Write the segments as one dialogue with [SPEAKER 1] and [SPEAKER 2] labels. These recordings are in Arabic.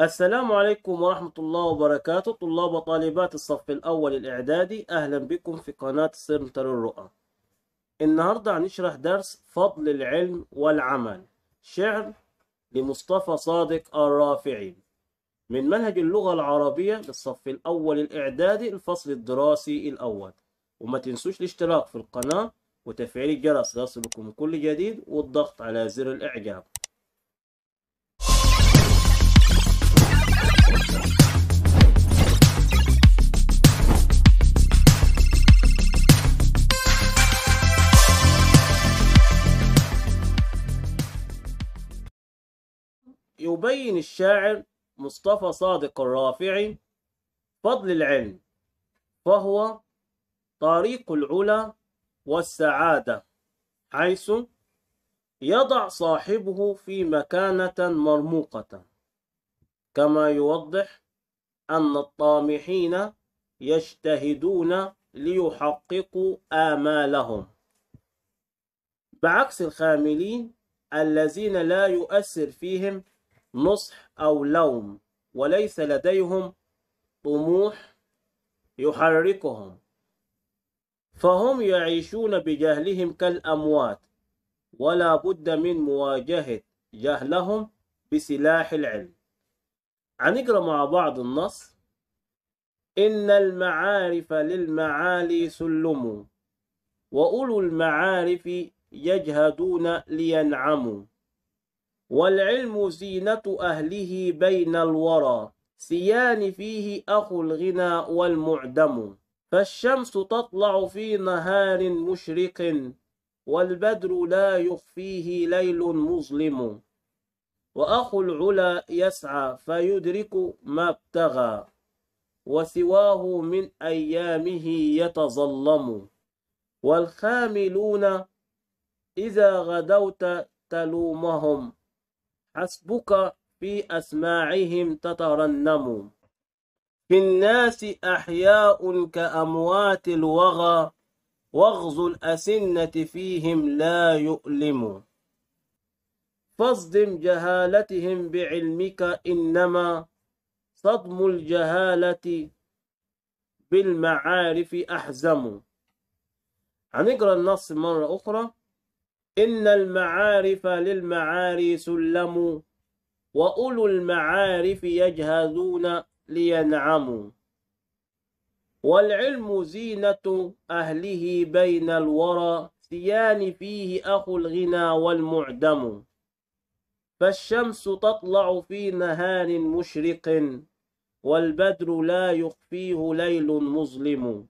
[SPEAKER 1] السلام عليكم ورحمة الله وبركاته طلاب وطالبات الصف الأول الإعدادي أهلا بكم في قناة سنتر الرؤى النهاردة هنشرح درس فضل العلم والعمل شعر لمصطفى صادق الرافعي من منهج اللغة العربية للصف الأول الإعدادي الفصل الدراسي الأول وما تنسوش الاشتراك في القناة وتفعيل الجرس ليصلكم كل جديد والضغط على زر الإعجاب يبين الشاعر مصطفى صادق الرافعي فضل العلم فهو طريق العلا والسعادة حيث يضع صاحبه في مكانة مرموقة كما يوضح أن الطامحين يجتهدون ليحققوا آمالهم بعكس الخاملين الذين لا يؤثر فيهم نصح أو لوم وليس لديهم طموح يحركهم فهم يعيشون بجهلهم كالأموات ولا بد من مواجهة جهلهم بسلاح العلم هنقرأ مع بعض النص إن المعارف للمعالي سلم وأولو المعارف يجهدون لينعموا والعلم زينة أهله بين الورى سيان فيه أخو الغنى والمعدم فالشمس تطلع في نهار مشرق والبدر لا يخفيه ليل مظلم وأخو العلا يسعى فيدرك ما ابتغى وسواه من أيامه يتظلم والخاملون إذا غدوت تلومهم حسبك في أسماعهم تترنم في الناس أحياء كأموات الوغى واغز الأسنة فيهم لا يؤلم فاصدم جهالتهم بعلمك إنما صدم الجهالة بالمعارف أحزم هنقرأ النص مرة أخرى إن المعارف للمعاري سلم وأولو المعارف يجهزون لينعموا والعلم زينة أهله بين الورى سيان فيه أخو الغنى والمعدم فالشمس تطلع في نهار مشرق والبدر لا يخفيه ليل مظلم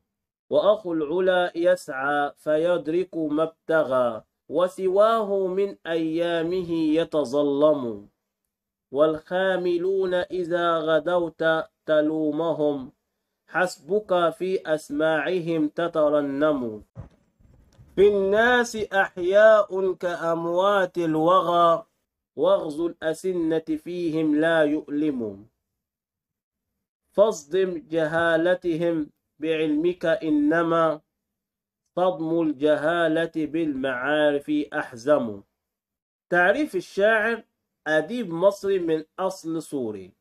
[SPEAKER 1] وأخو العلا يسعى فيدرك ما ابتغى وسواه من أيامه يتظلم والخاملون إذا غدوت تلومهم حسبك في أسماعهم تترنم في الناس أحياء كأموات الوغى وغز الأسنة فيهم لا يؤلم فاصدم جهالتهم بعلمك إنما صدم الجهالة بالمعارف أحزم تعريف الشاعر أديب مصري من أصل سوري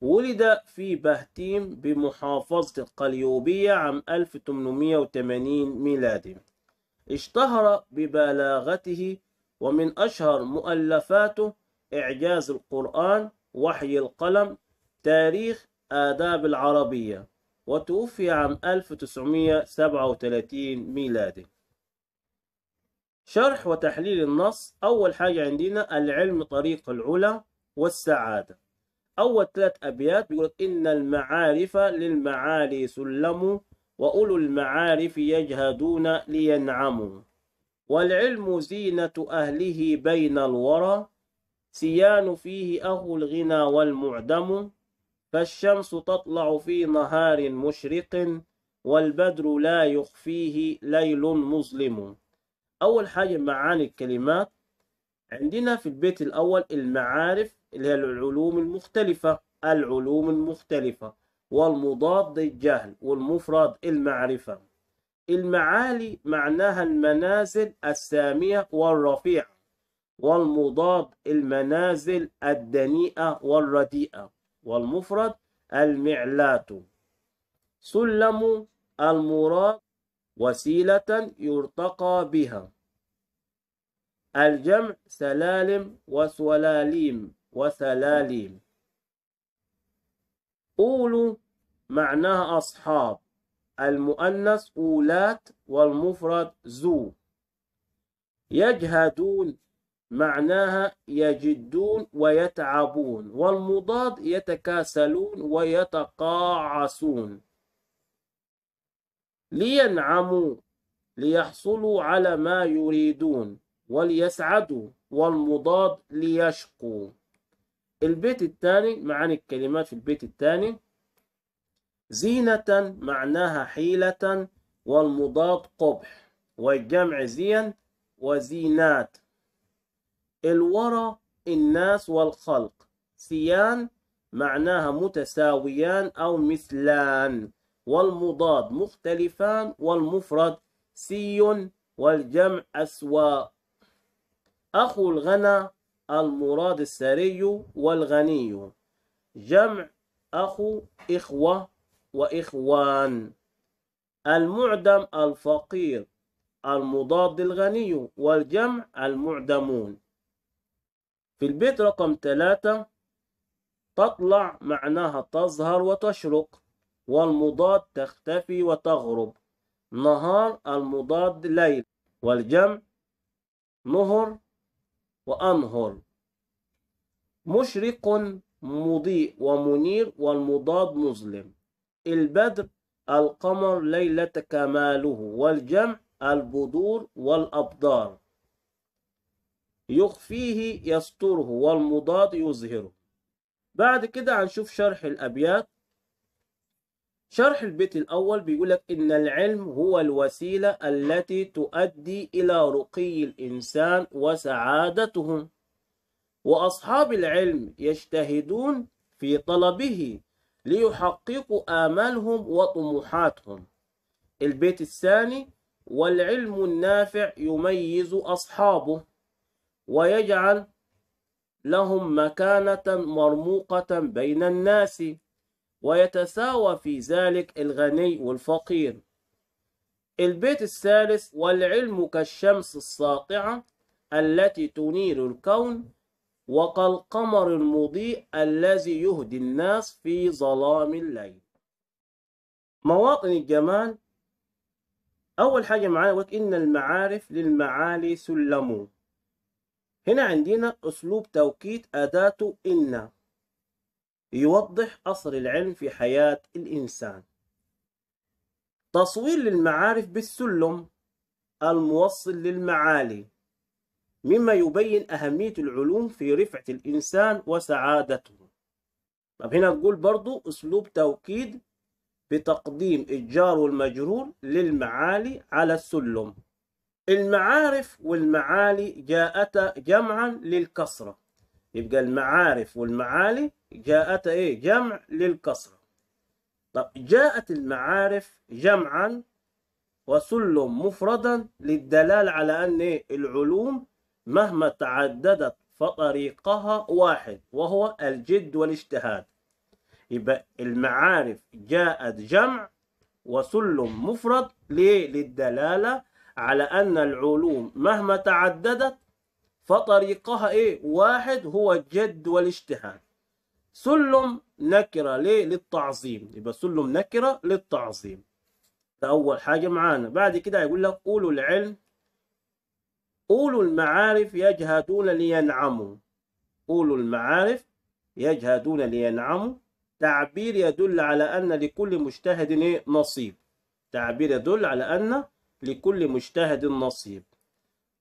[SPEAKER 1] ولد في بهتيم بمحافظة القليوبية عام 1880 ميلادي اشتهر ببلاغته ومن أشهر مؤلفاته إعجاز القرآن وحي القلم تاريخ آداب العربية وتوفي عام 1937 ميلادي شرح وتحليل النص أول حاجة عندنا العلم طريق العلا والسعادة أول ثلاث أبيات بيقول إن المعارف للمعالي سلم وأولو المعارف يجهدون لينعموا والعلم زينة أهله بين الورى سيان فيه أهو الغنى والمعدم فالشمس تطلع في نهار مشرق والبدر لا يخفيه ليل مظلم أول حاجة معاني الكلمات عندنا في البيت الأول المعارف اللي هي العلوم المختلفة العلوم المختلفة والمضاد الجهل والمفرد المعرفة المعالي معناها المنازل السامية والرفيعة والمضاد المنازل الدنيئة والرديئة والمفرد المعلات سلم المراد وسيلة يرتقى بها الجمع سلالم وسلاليم وسلاليم أول معناها أصحاب المؤنث أولات والمفرد زو يجهدون معناها يجدون ويتعبون والمضاد يتكاسلون ويتقاعسون لينعموا ليحصلوا على ما يريدون وليسعدوا والمضاد ليشقوا البيت الثاني معاني الكلمات في البيت الثاني زينة معناها حيلة والمضاد قبح والجمع زين وزينات الورى الناس والخلق سيان معناها متساويان أو مثلان والمضاد مختلفان والمفرد سي والجمع أسواء أخو الغنى المراد السري والغني جمع أخو إخوة وإخوان المعدم الفقير المضاد الغني والجمع المعدمون في البيت رقم ثلاثة تطلع معناها تظهر وتشرق والمضاد تختفي وتغرب نهار المضاد ليل والجمع نهر وأنهر مشرق مضيء ومنير والمضاد مظلم البدر القمر ليلة كماله والجمع البدور والأبدار يخفيه يستره والمضاد يظهره بعد كده هنشوف شرح الأبيات شرح البيت الأول بيقول لك إن العلم هو الوسيلة التي تؤدي إلى رقي الإنسان وسعادته وأصحاب العلم يجتهدون في طلبه ليحققوا آمالهم وطموحاتهم البيت الثاني والعلم النافع يميز أصحابه ويجعل لهم مكانة مرموقة بين الناس ويتساوى في ذلك الغني والفقير البيت الثالث والعلم كالشمس الساطعة التي تنير الكون وكالقمر المضيء الذي يهدي الناس في ظلام الليل مواطن الجمال أول حاجة معانا إن المعارف للمعالي سلمون هنا عندنا أسلوب توكيد أداته إن يوضح أصل العلم في حياة الإنسان تصوير للمعارف بالسلم الموصل للمعالي مما يبين أهمية العلوم في رفعة الإنسان وسعادته طب هنا تقول برضو أسلوب توكيد بتقديم الجار والمجرور للمعالي على السلم المعارف والمعالي جاءتا جمعا للكسرة يبقى المعارف والمعالي جاءتا ايه جمع للكسرة طب جاءت المعارف جمعا وسلم مفردا للدلال على أن إيه؟ العلوم مهما تعددت فطريقها واحد وهو الجد والاجتهاد يبقى المعارف جاءت جمع وسلم مفرد ليه؟ للدلالة على أن العلوم مهما تعددت فطريقها إيه واحد هو الجد والاجتهاد سلم نكرة ليه للتعظيم يبقى سلم نكرة للتعظيم ده أول حاجة معانا بعد كده هيقول لك أولو العلم أولو المعارف يجهدون لينعموا أولو المعارف يجهدون لينعموا تعبير يدل على أن لكل مجتهد إيه؟ نصيب تعبير يدل على أن لكل مجتهد نصيب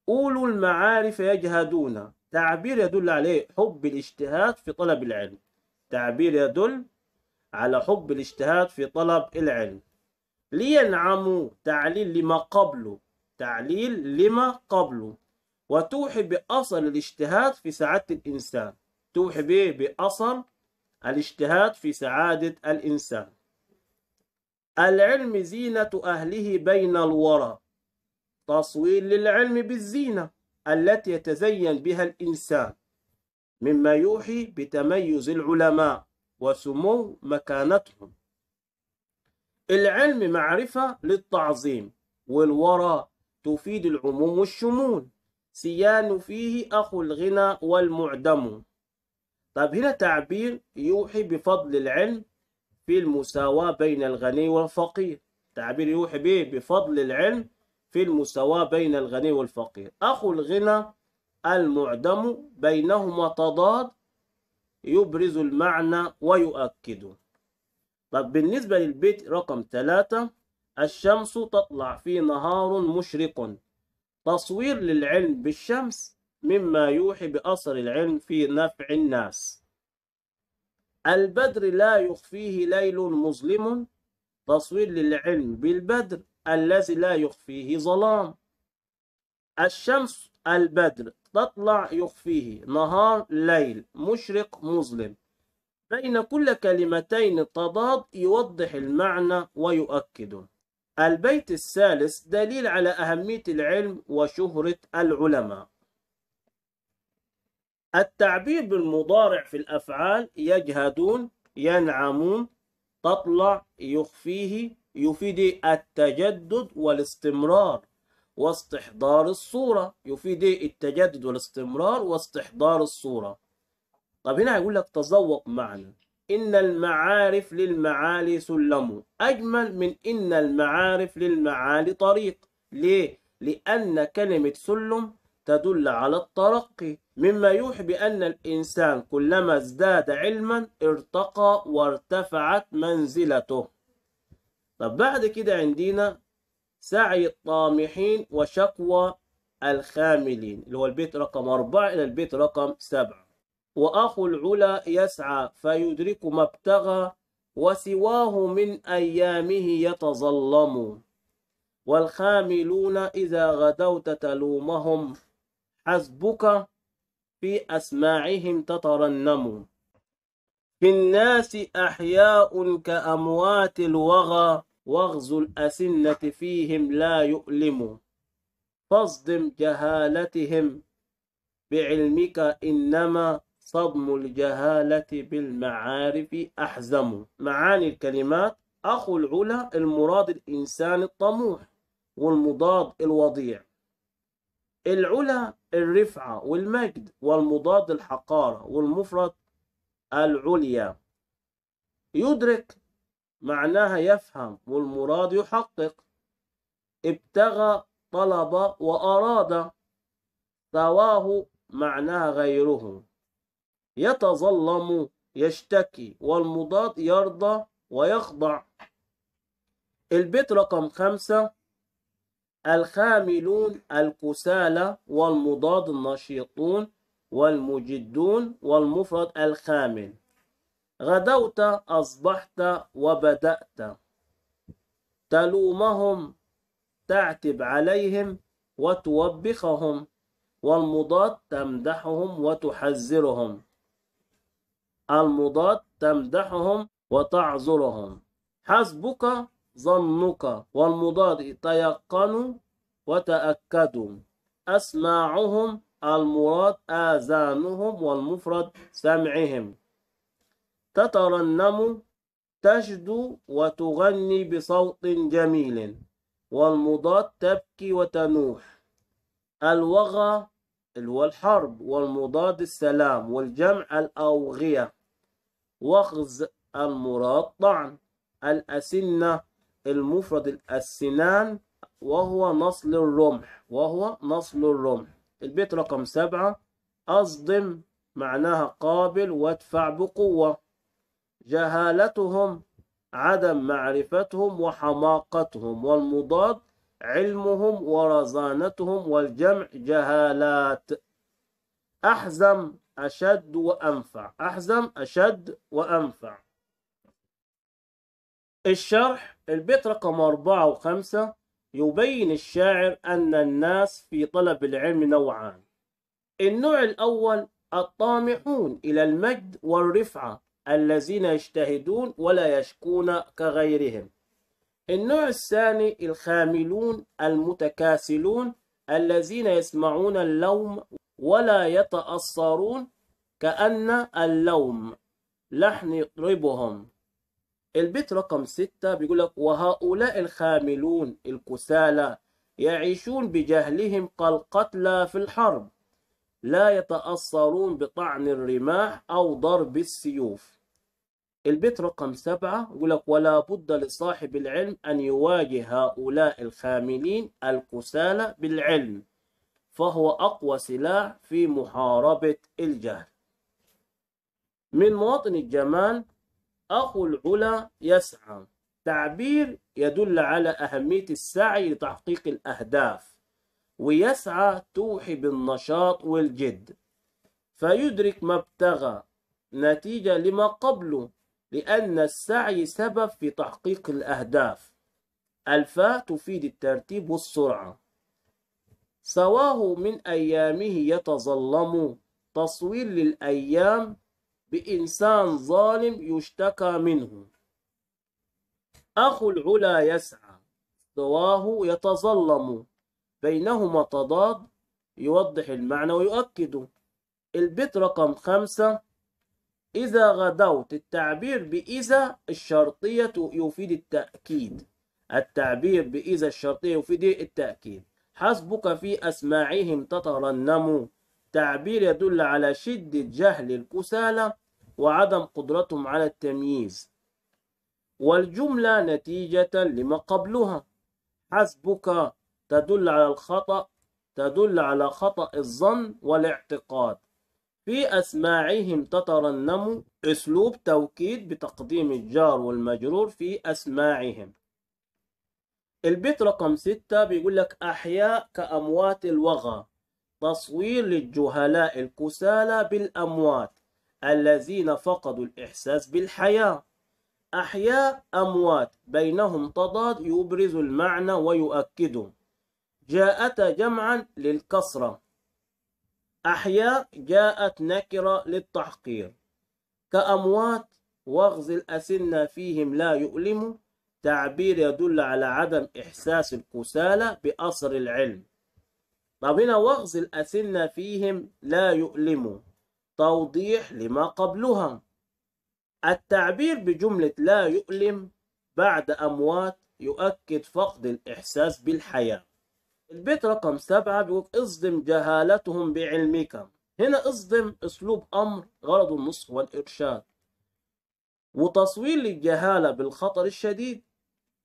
[SPEAKER 1] أولو المعارف يجهدون تعبير يدل عليه حب الاجتهاد في طلب العلم تعبير يدل على حب الاجتهاد في طلب العلم لينعموا تعليل لما قبله تعليل لما قبله وتوحي بأصل الاجتهاد في سعادة الإنسان توحي به بأصل الاجتهاد في سعادة الإنسان العلم زينة أهله بين الورى تصوير للعلم بالزينة التي يتزين بها الإنسان مما يوحي بتميز العلماء وسمو مكانتهم العلم معرفة للتعظيم والورى تفيد العموم والشمول سيان فيه أخو الغنى والمعدم طب هنا تعبير يوحي بفضل العلم في المساواة بين الغني والفقير تعبير يوحي به بفضل العلم في المساواة بين الغني والفقير أخو الغنى المعدم بينهما تضاد يبرز المعنى ويؤكده طب بالنسبة للبيت رقم ثلاثة الشمس تطلع في نهار مشرق تصوير للعلم بالشمس مما يوحي بأثر العلم في نفع الناس البدر لا يخفيه ليل مظلم تصوير للعلم بالبدر الذي لا يخفيه ظلام الشمس البدر تطلع يخفيه نهار ليل مشرق مظلم بين كل كلمتين تضاد يوضح المعنى ويؤكده البيت الثالث دليل على أهمية العلم وشهرة العلماء التعبير بالمضارع في الأفعال يجهدون ينعمون تطلع يخفيه يفيد التجدد والاستمرار واستحضار الصورة يفيد التجدد والاستمرار واستحضار الصورة طب هنا هيقول لك تذوق معنا إن المعارف للمعالي سلم أجمل من إن المعارف للمعالي طريق ليه؟ لأن كلمة سلم تدل على الترقي مما يوحي بأن الإنسان كلما ازداد علما ارتقى وارتفعت منزلته طب بعد كده عندنا سعي الطامحين وشقوى الخاملين اللي هو البيت رقم أربعة إلى البيت رقم سبعة وأخو العلا يسعى فيدرك ما ابتغى وسواه من أيامه يتظلم والخاملون إذا غدوت تلومهم حسبك في أسماعهم تترنم في الناس أحياء كأموات الوغى وغز الأسنة فيهم لا يؤلم فاصدم جهالتهم بعلمك إنما صدم الجهالة بالمعارف أحزم معاني الكلمات أخو العلا المراد الإنسان الطموح والمضاد الوضيع العلا الرفعة والمجد والمضاد الحقارة والمفرد العليا يدرك معناها يفهم والمراد يحقق ابتغى طلب وأراد سواه معناها غيره يتظلم يشتكي والمضاد يرضى ويخضع البيت رقم خمسة الخاملون الكسالى والمضاد النشيطون والمجدون والمفرد الخامل غدوت أصبحت وبدأت تلومهم تعتب عليهم وتوبخهم والمضاد تمدحهم وتحذرهم المضاد تمدحهم وتعذرهم حسبك ظنك والمضاد تيقنوا وتأكدوا أسماعهم المراد آذانهم والمفرد سمعهم تترنم تشدو وتغني بصوت جميل والمضاد تبكي وتنوح الوغى اللي هو الحرب والمضاد السلام والجمع الأوغية وخز المراد طعن الأسنة المفرد السنان وهو نصل الرمح وهو نصل الرمح البيت رقم سبعة أصدم معناها قابل وادفع بقوة جهالتهم عدم معرفتهم وحماقتهم والمضاد علمهم ورزانتهم والجمع جهالات أحزم أشد وأنفع أحزم أشد وأنفع الشرح البيت رقم أربعة وخمسة يبين الشاعر أن الناس في طلب العلم نوعان النوع الأول الطامحون إلى المجد والرفعة الذين يجتهدون ولا يشكون كغيرهم النوع الثاني الخاملون المتكاسلون الذين يسمعون اللوم ولا يتأثرون كأن اللوم لحن يطربهم البيت رقم ستة بيقول لك وهؤلاء الخاملون الكسالى يعيشون بجهلهم كالقتلى في الحرب لا يتأثرون بطعن الرماح أو ضرب السيوف البيت رقم سبعة يقول لك ولا بد لصاحب العلم أن يواجه هؤلاء الخاملين الكسالى بالعلم فهو أقوى سلاح في محاربة الجهل من مواطن الجمال أخو العلا يسعى تعبير يدل على أهمية السعي لتحقيق الأهداف ويسعى توحي بالنشاط والجد فيدرك ما ابتغى نتيجة لما قبله لأن السعي سبب في تحقيق الأهداف الفاء تفيد الترتيب والسرعة سواه من أيامه يتظلم تصوير للأيام بإنسان ظالم يشتكى منه أخو العلا يسعى ضواه يتظلم بينهما تضاد يوضح المعنى ويؤكده البيت رقم خمسة إذا غدوت التعبير بإذا الشرطية يفيد التأكيد التعبير بإذا الشرطية يفيد التأكيد حسبك في أسماعهم تترنم تعبير يدل على شدة جهل الكسالى وعدم قدرتهم على التمييز والجملة نتيجة لما قبلها حسبك تدل على الخطأ تدل على خطأ الظن والاعتقاد في أسماعهم تترنم أسلوب توكيد بتقديم الجار والمجرور في أسماعهم البيت رقم ستة بيقول لك أحياء كأموات الوغى تصوير للجهلاء الكسالى بالأموات الذين فقدوا الإحساس بالحياة أحياء أموات بينهم تضاد يبرز المعنى ويؤكده جاءت جمعا للكسرة أحياء جاءت نكرة للتحقير كأموات وغز الأسنة فيهم لا يؤلم تعبير يدل على عدم إحساس الكسالى بأثر العلم طب هنا وغز الأسنة فيهم لا يؤلم توضيح لما قبلها التعبير بجملة لا يؤلم بعد أموات يؤكد فقد الإحساس بالحياة البيت رقم سبعة بيقول اصدم جهالتهم بعلمك هنا اصدم أسلوب أمر غرضه النصح والإرشاد وتصوير للجهالة بالخطر الشديد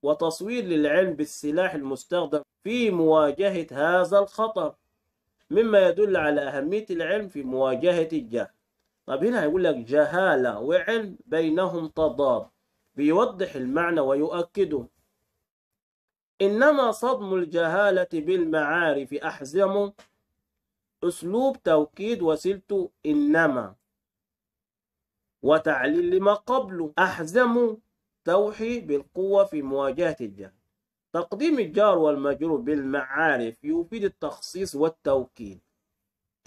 [SPEAKER 1] وتصوير للعلم بالسلاح المستخدم في مواجهة هذا الخطر مما يدل على أهمية العلم في مواجهة الجهل طب هنا هيقول لك جهالة وعلم بينهم تضاد بيوضح المعنى ويؤكده إنما صدم الجهالة بالمعارف أحزم أسلوب توكيد وسيلته إنما وتعليل لما قبله أحزم توحي بالقوة في مواجهة الجهل تقديم الجار والمجرور بالمعارف يفيد التخصيص والتوكيد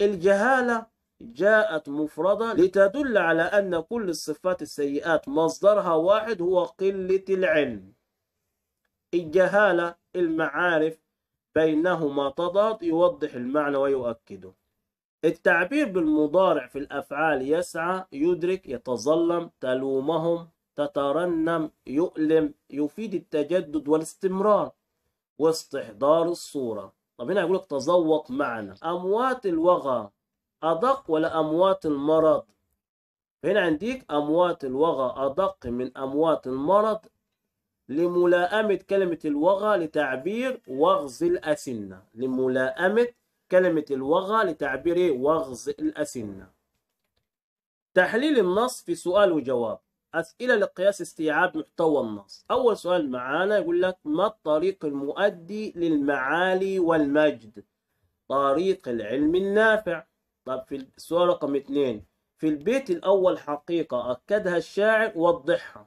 [SPEAKER 1] الجهالة جاءت مفردة لتدل على أن كل الصفات السيئات مصدرها واحد هو قلة العلم الجهالة المعارف بينهما تضاد يوضح المعنى ويؤكده التعبير بالمضارع في الأفعال يسعى يدرك يتظلم تلومهم تترنم يؤلم يفيد التجدد والاستمرار واستحضار الصورة طب هنا يقول لك تذوق معنا أموات الوغى أدق ولا أموات المرض هنا عنديك أموات الوغى أدق من أموات المرض لملائمة كلمة الوغى لتعبير وغز الأسنة لملائمة كلمة الوغى لتعبير إيه؟ وغز الأسنة تحليل النص في سؤال وجواب أسئلة لقياس استيعاب محتوى النص أول سؤال معانا يقول لك ما الطريق المؤدي للمعالي والمجد طريق العلم النافع طب في السؤال رقم اثنين في البيت الأول حقيقة أكدها الشاعر وضحها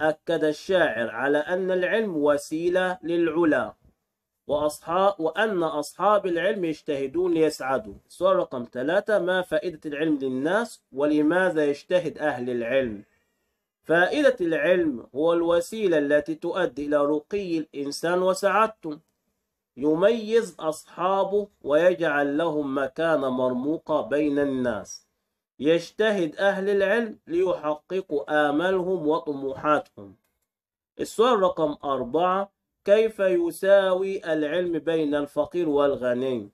[SPEAKER 1] أكد الشاعر على أن العلم وسيلة للعلا وأصحاب وأن أصحاب العلم يجتهدون ليسعدوا السؤال رقم ثلاثة ما فائدة العلم للناس ولماذا يجتهد أهل العلم فائدة العلم هو الوسيلة التي تؤدي إلى رقي الإنسان وسعادته يميز أصحابه ويجعل لهم مكانة مرموقة بين الناس يجتهد أهل العلم ليحققوا آمالهم وطموحاتهم السؤال رقم أربعة كيف يساوي العلم بين الفقير والغني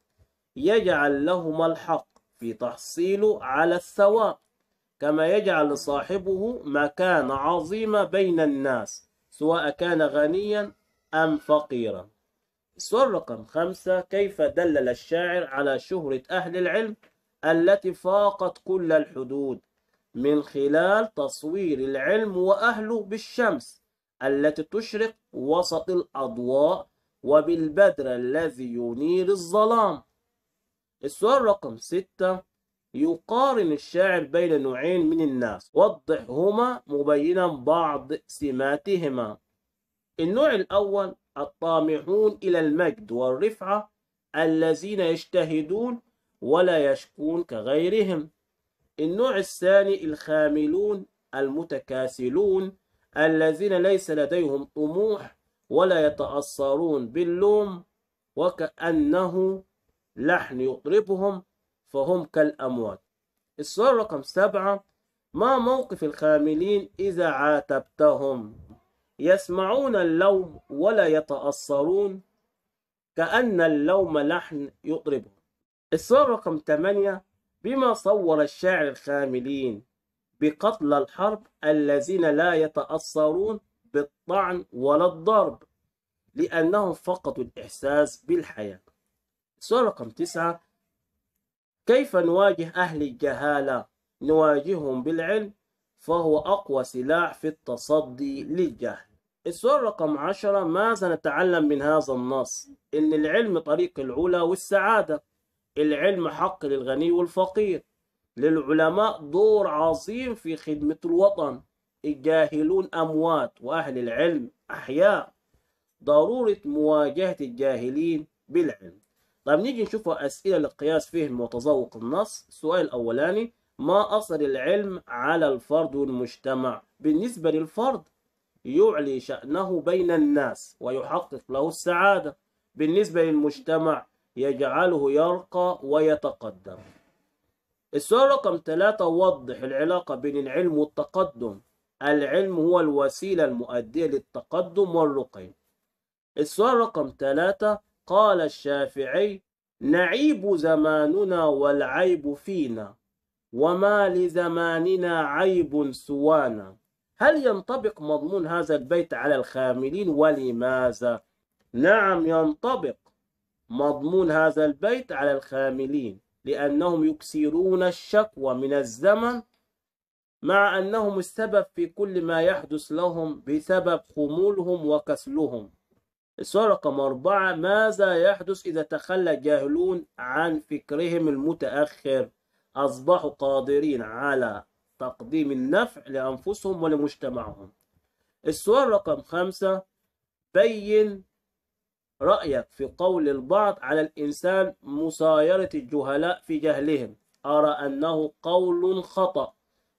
[SPEAKER 1] يجعل لهما الحق في تحصيله على الثواب كما يجعل صاحبه مكان عظيم بين الناس سواء كان غنيا أم فقيرا السؤال رقم خمسة كيف دلل الشاعر على شهرة أهل العلم التي فاقت كل الحدود من خلال تصوير العلم وأهله بالشمس التي تشرق وسط الأضواء وبالبدر الذي ينير الظلام السؤال رقم ستة يقارن الشاعر بين نوعين من الناس وضحهما مبينا بعض سماتهما النوع الأول الطامحون إلى المجد والرفعة الذين يجتهدون ولا يشكون كغيرهم النوع الثاني الخاملون المتكاسلون الذين ليس لديهم طموح ولا يتأثرون باللوم وكأنه لحن يطربهم فهم كالأموات السؤال رقم سبعة ما موقف الخاملين إذا عاتبتهم يسمعون اللوم ولا يتأثرون كأن اللوم لحن يطربهم السؤال رقم 8 بما صور الشاعر الخاملين بقتل الحرب الذين لا يتأثرون بالطعن ولا الضرب لأنهم فقدوا الإحساس بالحياة السؤال رقم 9 كيف نواجه أهل الجهالة نواجههم بالعلم فهو أقوى سلاح في التصدي للجهل السؤال رقم عشرة ماذا نتعلم من هذا النص إن العلم طريق العلا والسعادة العلم حق للغني والفقير للعلماء دور عظيم في خدمة الوطن الجاهلون أموات وأهل العلم أحياء ضرورة مواجهة الجاهلين بالعلم طيب نيجي نشوف أسئلة للقياس فهم متذوق النص السؤال الأولاني ما أثر العلم على الفرد والمجتمع بالنسبة للفرد يعلي شأنه بين الناس ويحقق له السعادة بالنسبة للمجتمع يجعله يرقى ويتقدم السؤال رقم ثلاثة وضح العلاقة بين العلم والتقدم العلم هو الوسيلة المؤدية للتقدم والرقي السؤال رقم ثلاثة قال الشافعي نعيب زماننا والعيب فينا وما لزماننا عيب سوانا هل ينطبق مضمون هذا البيت على الخاملين ولماذا نعم ينطبق مضمون هذا البيت على الخاملين لأنهم يكسرون الشكوى من الزمن مع أنهم السبب في كل ما يحدث لهم بسبب خمولهم وكسلهم السؤال رقم أربعة ماذا يحدث إذا تخلى الجاهلون عن فكرهم المتأخر أصبحوا قادرين على تقديم النفع لأنفسهم ولمجتمعهم السؤال رقم خمسة بين رأيك في قول البعض على الإنسان مسايرة الجهلاء في جهلهم أرى أنه قول خطأ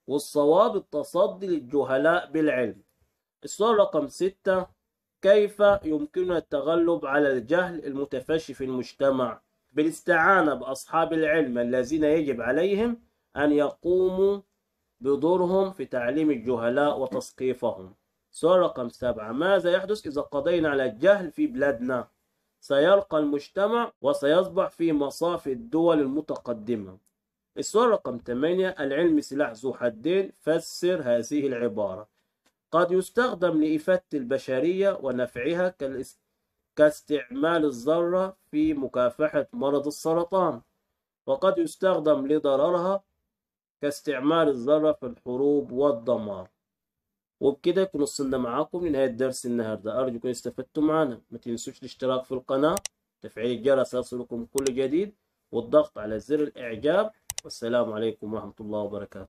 [SPEAKER 1] والصواب التصدي للجهلاء بالعلم السؤال رقم ستة كيف يمكننا التغلب على الجهل المتفشي في المجتمع بالاستعانة بأصحاب العلم الذين يجب عليهم أن يقوموا بدورهم في تعليم الجهلاء وتثقيفهم سؤال رقم سبعة ماذا يحدث إذا قضينا على الجهل في بلادنا؟ سيرقى المجتمع وسيصبح في مصاف الدول المتقدمة السؤال رقم 8 العلم سلاح ذو حدين فسر هذه العبارة قد يستخدم لإفادة البشرية ونفعها كاستعمال الذرة في مكافحة مرض السرطان وقد يستخدم لضررها كاستعمال الذرة في الحروب والدمار وبكده يكون وصلنا معاكم لنهاية درس النهاردة أرجو أن استفدتم معنا ما تنسوش الاشتراك في القناة تفعيل الجرس ليصلكم كل جديد والضغط على زر الإعجاب والسلام عليكم ورحمة الله وبركاته